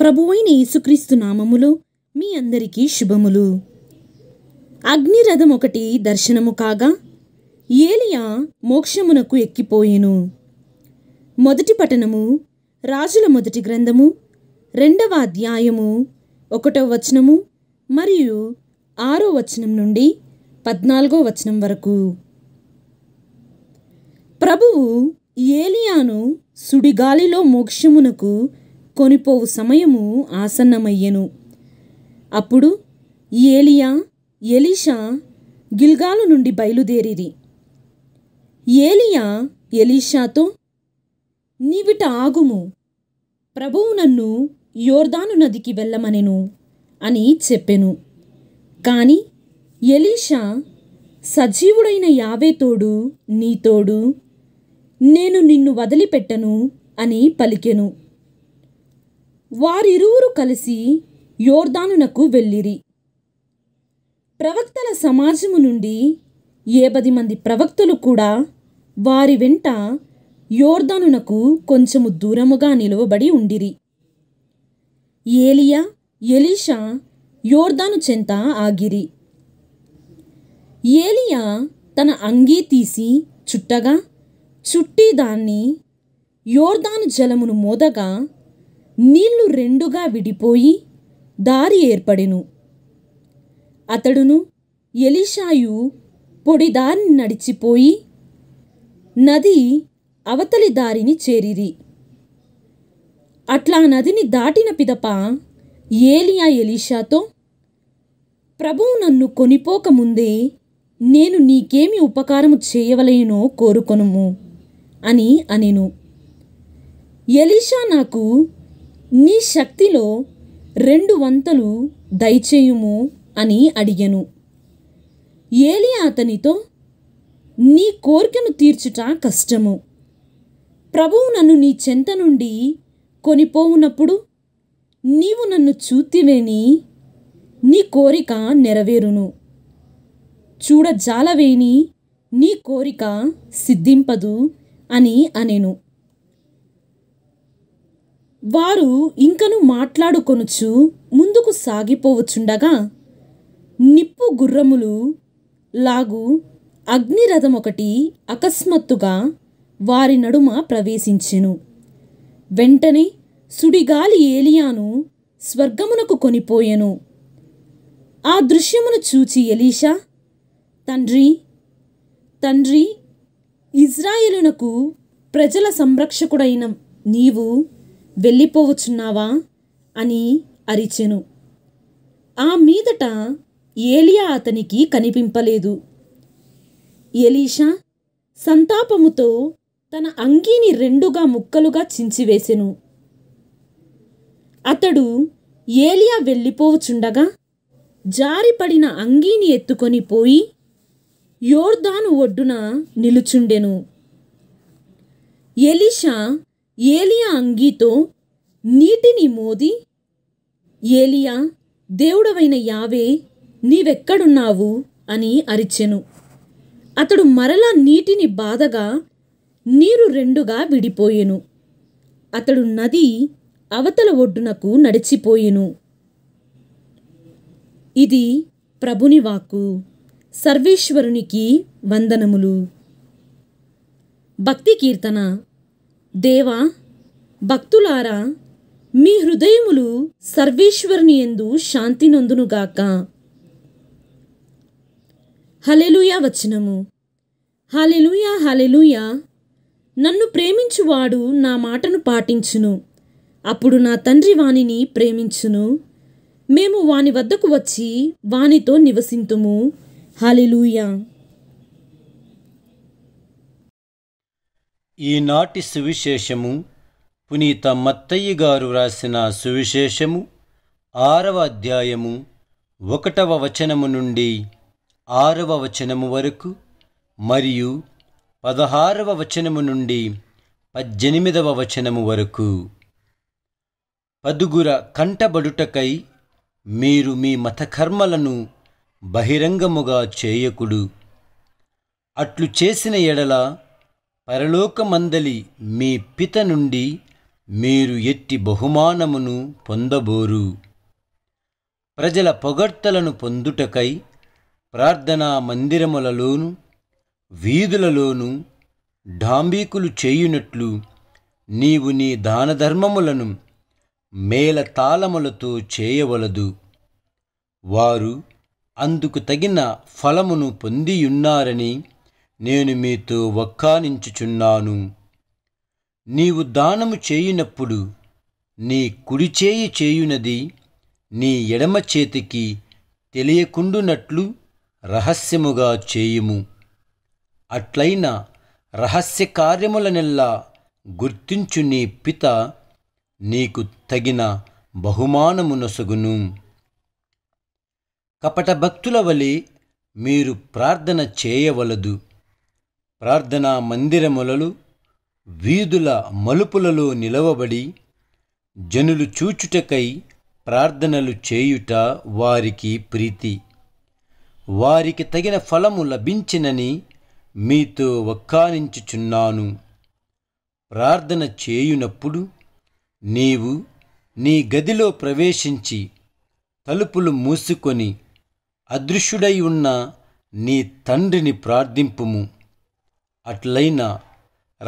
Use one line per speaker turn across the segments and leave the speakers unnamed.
ప్రభువైన యేసుక్రీస్తు నామములు మీ అందరికీ శుభములు అగ్నిరథం ఒకటి దర్శనము కాగా ఏలియా మోక్షమునకు ఎక్కిపోయెను మొదటి పఠనము రాజుల మొదటి గ్రంథము రెండవ అధ్యాయము ఒకటవ వచనము మరియు ఆరో వచనం నుండి పద్నాలుగో వచనం వరకు ప్రభువు ఏలియాను సుడిగాలిలో మోక్షమునకు కొనిపోవు సమయము ఆసన్నమయ్యెను అప్పుడు ఏలియా ఎలీషా గిల్గాలు నుండి బయలుదేరిరి ఏలియా ఎలీషాతో నీవిట ఆగుము ప్రభువు నన్ను యోర్దాను నదికి వెళ్ళమనెను అని చెప్పెను కాని ఎలీషా సజీవుడైన యావేతోడు నీతోడు నేను నిన్ను వదిలిపెట్టను అని పలికెను వారిరువురు కలిసి యోర్దానునకు వెళ్ళిరి ప్రవక్తల సమాజము నుండి ఏపది మంది ప్రవక్తలు కూడా వారి వెంట యోర్దానునకు కొంచెము దూరముగా నిలువబడి ఉండిరి ఏలియా ఎలీషా యోర్దాను చెంత ఆగిరి ఏలియా తన అంగీ తీసి చుట్టగా చుట్టి దాన్ని యోర్దాను జలమును మోదగా నీళ్లు రెండుగా విడిపోయి దారి ఏర్పడెను అతడును ఎలిషాయు పొడిదారిని నడిచిపోయి నది అవతలి దారిని చేరిరి అట్లా నదిని దాటిన పిదప ఏలియా ఎలీషాతో ప్రభువు నన్ను కొనిపోకముందే నేను నీకేమి ఉపకారము చేయవలేనో కోరుకొనుము అని అనెను ఎలీషా నాకు నీ శక్తిలో రెండు వంతలు దయచేయుము అని అడిగను ఏలి అతనితో నీ కోరికను తీర్చుట కష్టము ప్రభువు నన్ను నీ చెంత నుండి కొనిపోవునప్పుడు నీవు నన్ను చూతివేని నీ కోరిక నెరవేరును చూడజాలవేని నీ కోరిక సిద్ధింపదు అని అనెను వారు ఇంకను మాట్లాడుకొనుచు ముందుకు సాగిపోవచ్చుండగా నిప్పు గుర్రములు లాగు అగ్నిరథం ఒకటి అకస్మాత్తుగా వారి నడుమ ప్రవేశించెను వెంటనే సుడిగాలి ఏలియాను స్వర్గమునకు కొనిపోయెను ఆ దృశ్యమును చూచి ఎలీషా తండ్రి తండ్రి ఇజ్రాయేలునకు ప్రజల సంరక్షకుడైన నీవు వెళ్ళిపోవచ్చున్నావా అని అరిచెను ఆ మీదట ఏలియా అతనికి కనిపింపలేదు ఎలీషా సంతాపముతో తన అంగీని రెండుగా ముక్కలుగా చించివేసెను అతడు ఏలియా వెళ్ళిపోవచుండగా జారిపడిన అంగీని ఎత్తుకొని పోయి యోర్దాను ఒడ్డున నిలుచుండెను ఎలీషా ఏలియా అంగీతో నీటిని మోది ఏలియా దేవుడవైన యావే నీవెక్కడున్నావు అని అరిచెను అతడు మరలా నీటిని బాధగా నీరు రెండుగా విడిపోయెను అతడు నది అవతల ఒడ్డునకు నడిచిపోయెను ఇది ప్రభుని వాక్కు సర్వేశ్వరునికి వందనములు భక్తి కీర్తన దేవా భక్తులారా మీ హృదయములు సర్వేశ్వరుని ఎందు శాంతి నొందునుగాక హలెలుయా వచనము హలెలుయా హలెలుయా నన్ను ప్రేమించువాడు నా మాటను పాటించును అప్పుడు నా తండ్రి వానిని ప్రేమించును మేము వాని వద్దకు వచ్చి వానితో నివసింతుము హలెలుయా
ఈనాటి సువిశేషము పునీత మత్తయ్య గారు వ్రాసిన సువిశేషము ఆరవ అధ్యాయము ఒకటవ వచనము నుండి ఆరవ వచనము వరకు మరియు పదహారవ వచనము నుండి పద్దెనిమిదవ వచనము వరకు పదుగుర కంటబడుటకై మీరు మీ మతకర్మలను బహిరంగముగా చేయకుడు అట్లు చేసిన ఎడల పరలోకమందలి మీ పిత నుండి మీరు ఎట్టి బహుమానమును పొందబోరు ప్రజల పొగడ్తలను పొందుటకై ప్రార్థనా మందిరములలోను వీధులలోను డాంబీకులు చేయునట్లు నీవు నీ దానధర్మములను మేలతాళములతో చేయవలదు వారు అందుకు తగిన ఫలమును పొందియున్నారని నేను మీతో వక్కానించుచున్నాను నీవు దానము చేయునప్పుడు నీ కుడి చేయి చేయునది నీ ఎడమ చేతికి తెలియకుండునట్లు రహస్యముగా చేయుము అట్లైన రహస్య కార్యములనెల్లా గుర్తించు నీ పిత నీకు తగిన బహుమానమునొసగును కపట భక్తుల వలె మీరు ప్రార్థన చేయవలదు ప్రార్థనా మందిరములలు వీధుల మలుపులలో నిలవబడి జనులు చూచుటకై ప్రార్థనలు చేయుట వారికి ప్రీతి వారికి తగిన ఫలము లభించినని మీతో వక్కానించుచున్నాను ప్రార్థన చేయునప్పుడు నీవు నీ గదిలో ప్రవేశించి తలుపులు మూసుకొని అదృశ్యుడై ఉన్న నీ తండ్రిని ప్రార్థింపుము అట్లైన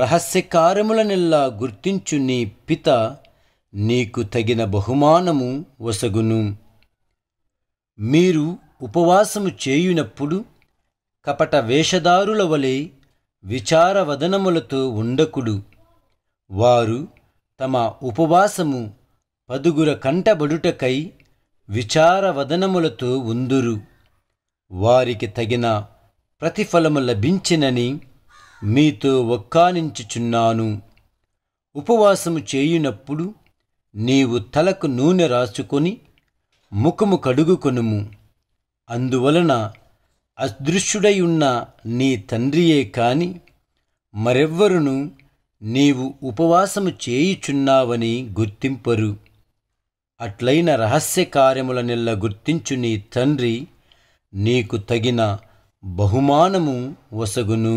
రహస్య కార్యములనెల్లా గుర్తించు నీ పిత నీకు తగిన బహుమానము వసగును మీరు ఉపవాసము చేయునప్పుడు కపట వేషధారుల వలె విచారవదనములతో ఉండకుడు వారు తమ ఉపవాసము పదుగుర కంటబడుటకై విచారవదనములతో ఉందురు వారికి తగిన ప్రతిఫలము లభించినని మీతో ఒక్కానించుచున్నాను ఉపవాసము చేయునప్పుడు నీవు తలకు నూనె రాసుకొని ముఖము కడుగుకొనుము అందువలన అదృశ్యుడై ఉన్న నీ తండ్రియే కాని మరెవ్వరును నీవు ఉపవాసము చేయుచున్నావని గుర్తింపరు అట్లైన రహస్య కార్యముల నెల్ల గుర్తించు నీ తండ్రి నీకు తగిన బహుమానము వసగును